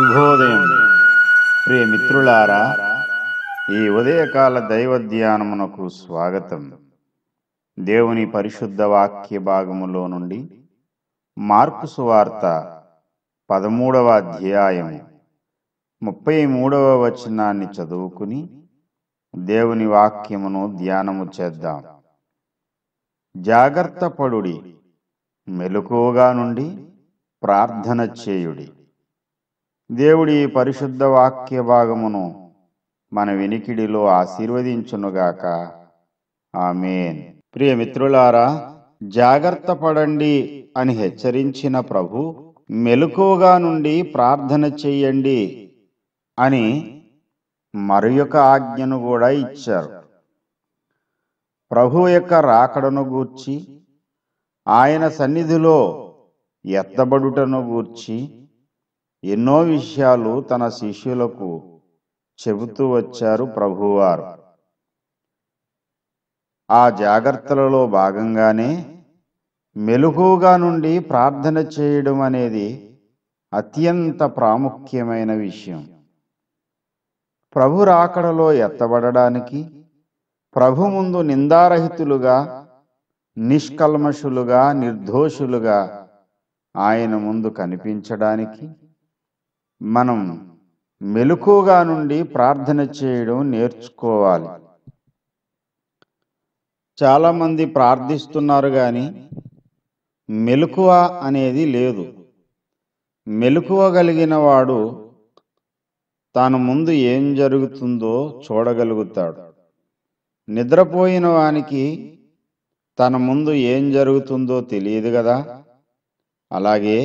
శుభోదయం ప్రియ మిత్రులారా ఈ ఉదయకాల దైవధ్యానమునకు స్వాగతం దేవుని పరిశుద్ధ వాక్య భాగములో నుండి మార్పు సువార్త పదమూడవ అధ్యాయం ముప్పై మూడవ వచనాన్ని చదువుకుని దేవుని వాక్యమును ధ్యానము చేద్దాం జాగ్రత్త పడుడి మెలకువగా నుండి ప్రార్థన చేయుడి దేవుడి పరిశుద్ధ వాక్య భాగమును మన వినికిడిలో ఆశీర్వదించునుగాక ఆమెన్ ప్రియ మిత్రులారా జాగ్రత్త పడండి అని హెచ్చరించిన ప్రభు మెలకువగా నుండి ప్రార్థన చెయ్యండి అని యొక్క ఆజ్ఞను కూడా ఇచ్చారు ప్రభు యొక్క రాకడను గూర్చి ఆయన సన్నిధిలో ఎత్తబడుటను గూర్చి ఎన్నో విషయాలు తన శిష్యులకు చెబుతూ వచ్చారు ప్రభువారు ఆ జాగ్రత్తలలో భాగంగానే మెలుగుగా నుండి ప్రార్థన చేయడం అనేది అత్యంత ప్రాముఖ్యమైన విషయం ప్రభు రాకడలో ఎత్తబడడానికి ప్రభు ముందు నిందారహితులుగా నిష్కల్మషులుగా నిర్దోషులుగా ఆయన ముందు కనిపించడానికి మనం మెలకుగా నుండి ప్రార్థన చేయడం నేర్చుకోవాలి చాలామంది ప్రార్థిస్తున్నారు కానీ మెలకువ అనేది లేదు మెలుకువ కలిగిన వాడు తాను ముందు ఏం జరుగుతుందో చూడగలుగుతాడు నిద్రపోయిన వానికి తన ముందు ఏం జరుగుతుందో తెలియదు కదా అలాగే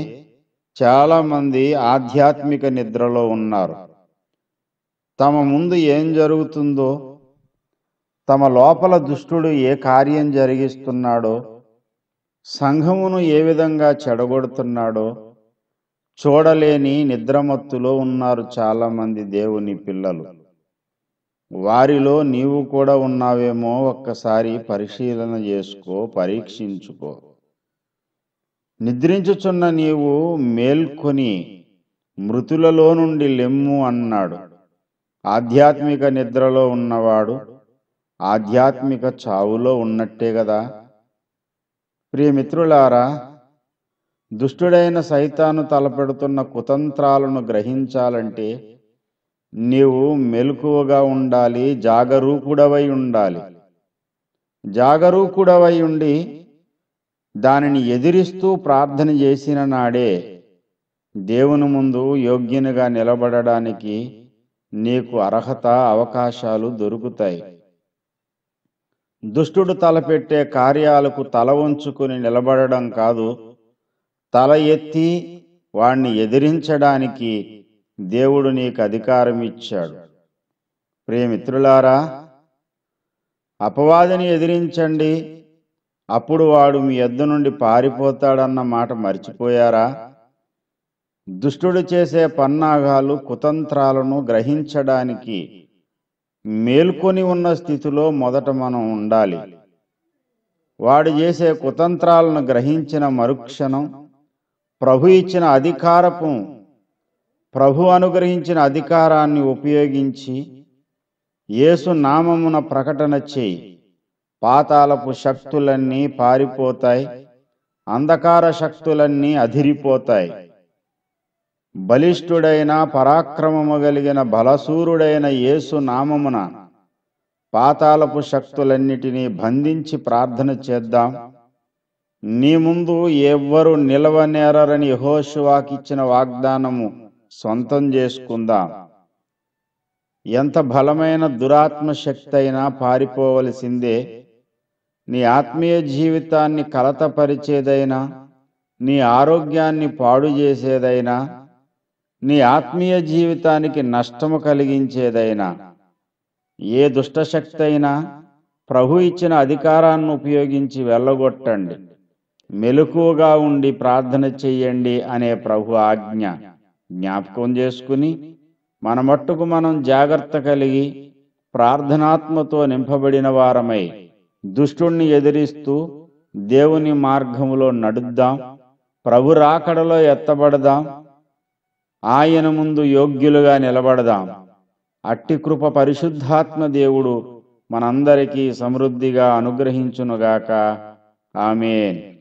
చాలామంది ఆధ్యాత్మిక నిద్రలో ఉన్నారు తమ ముందు ఏం జరుగుతుందో తమ లోపల దుష్టుడు ఏ కార్యం జరిగిస్తున్నాడో సంఘమును ఏ విధంగా చెడగొడుతున్నాడో చూడలేని నిద్రమత్తులో ఉన్నారు చాలామంది దేవుని పిల్లలు వారిలో నీవు కూడా ఉన్నావేమో ఒక్కసారి పరిశీలన చేసుకో పరీక్షించుకో నిద్రించుచున్న నీవు మేల్కొని మృతులలో నుండి లెమ్ము అన్నాడు ఆధ్యాత్మిక నిద్రలో ఉన్నవాడు ఆధ్యాత్మిక చావులో ఉన్నట్టే కదా ప్రియమిత్రులారా దుష్టుడైన సైతాను తలపెడుతున్న కుతంత్రాలను గ్రహించాలంటే నీవు మెలకువగా ఉండాలి జాగరూకుడవై ఉండాలి జాగరూకుడవై ఉండి దానిని ఎదిరిస్తూ ప్రార్థన చేసిన నాడే దేవుని ముందు యోగ్యునిగా నిలబడడానికి నీకు అర్హత అవకాశాలు దొరుకుతాయి దుష్టుడు తలపెట్టే కార్యాలకు తల ఉంచుకుని నిలబడడం కాదు తల ఎత్తి వాణ్ణి ఎదిరించడానికి దేవుడు నీకు అధికారం ఇచ్చాడు ప్రియమిత్రులారా అపవాదిని ఎదిరించండి అప్పుడు వాడు మీ ఎద్దు నుండి పారిపోతాడన్న మాట మర్చిపోయారా దుష్టుడు చేసే పన్నాగాలు కుతంత్రాలను గ్రహించడానికి మేల్కొని ఉన్న స్థితిలో మొదట మనం ఉండాలి వాడు చేసే కుతంత్రాలను గ్రహించిన మరుక్షణం ప్రభు ఇచ్చిన అధికారపు ప్రభు అనుగ్రహించిన అధికారాన్ని ఉపయోగించి యేసు నామమున ప్రకటన చేయి పాతాలపు శక్తులన్నీ పారిపోతాయి అంధకార శక్తులన్నీ అధిరిపోతాయి బలిష్ఠుడైన పరాక్రమము కలిగిన బలసూరుడైన యేసు నామమున పాతాలపు శక్తులన్నిటినీ బంధించి ప్రార్థన చేద్దాం నీ ముందు ఎవ్వరు నిలవనేరని యహోశివాకిచ్చిన వాగ్దానము సొంతం చేసుకుందాం ఎంత బలమైన దురాత్మ శక్తి అయినా పారిపోవలసిందే నీ ఆత్మీయ జీవితాన్ని కలతపరిచేదైనా నీ ఆరోగ్యాన్ని పాడు చేసేదైనా నీ ఆత్మీయ జీవితానికి నష్టము కలిగించేదైనా ఏ దుష్టశక్తి అయినా ప్రభు ఇచ్చిన అధికారాన్ని ఉపయోగించి వెళ్ళగొట్టండి మెలకువగా ఉండి ప్రార్థన చెయ్యండి అనే ప్రభు ఆజ్ఞ జ్ఞాపకం చేసుకుని మన మట్టుకు మనం జాగ్రత్త కలిగి ప్రార్థనాత్మతో నింపబడిన వారమై దుష్టుణ్ణి ఎదిరిస్తూ దేవుని మార్గములో నడుద్దాం ప్రభు రాకడలో ఎత్తబడదాం ఆయన ముందు యోగ్యులుగా నిలబడదాం అట్టి కృప పరిశుద్ధాత్మ దేవుడు మనందరికీ సమృద్ధిగా అనుగ్రహించునుగాక ఆమెన్